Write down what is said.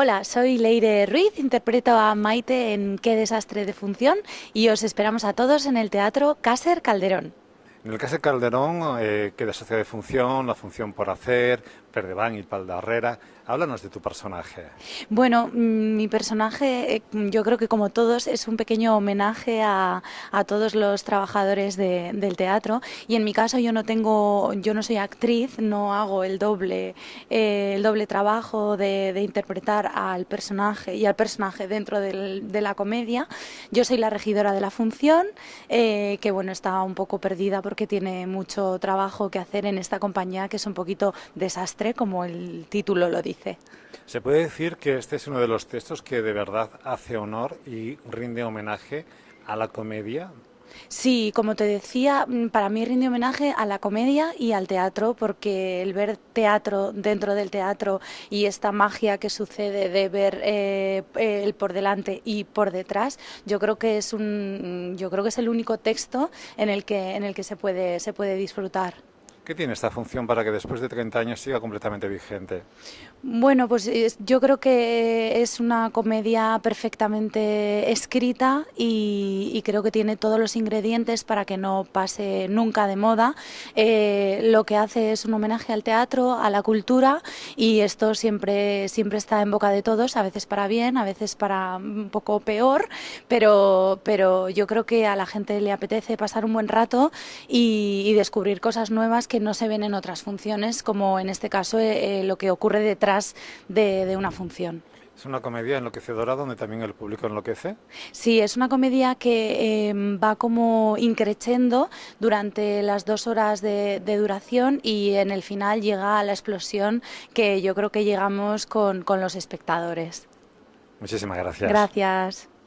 Hola, soy Leire Ruiz, interpreto a Maite en Qué desastre de función y os esperamos a todos en el Teatro Cácer Calderón. En el caso de Calderón, eh, que de sociedad de función, la función por hacer, Perdeván y Paldarrera, háblanos de tu personaje. Bueno, mm, mi personaje, eh, yo creo que como todos, es un pequeño homenaje a, a todos los trabajadores del teatro. Y en mi caso, yo no tengo, yo no soy actriz, no hago el doble, eh, el doble trabajo de, interpretar al personaje y al personaje dentro de la comedia. Yo soy la regidora de la función, que bueno, está un poco perdida por que tiene mucho trabajo que hacer en esta compañía que es un poquito desastre, como el título lo dice. Se puede decir que este es uno de los textos que de verdad hace honor y rinde homenaje a la comedia Sí, como te decía, mm, para mí rinde homenaje a la comedia y al teatro, porque el ver teatro dentro del teatro y esta magia que sucede de ver eh, eh, el por delante y por detrás, yo creo que es un, yo creo que es el único texto en el que en el que se puede se puede disfrutar. ¿Qué tiene esta función para que después de 30 años siga completamente vigente? Bueno, pues eh, yo creo que es una comedia perfectamente escrita y, creo que tiene todos los ingredientes para que no pase nunca de moda. Eh, lo que hace es un homenaje al teatro, a la cultura y esto siempre, siempre está en boca de todos, a veces para bien, a veces para un poco peor, pero, pero yo creo que a la gente le apetece pasar un buen rato y descubrir cosas nuevas que no se ven en otras funciones, como en este caso eh, eh, lo que ocurre detrás de, una función. ¿Es una comedia enloquecedora donde también el público enloquece? Sí, es una comedia que eh, va como increciendo durante las dos horas de, duración y en el final llega a la explosión que yo creo que llegamos con, con los espectadores. Muchísimas gracias. Gracias.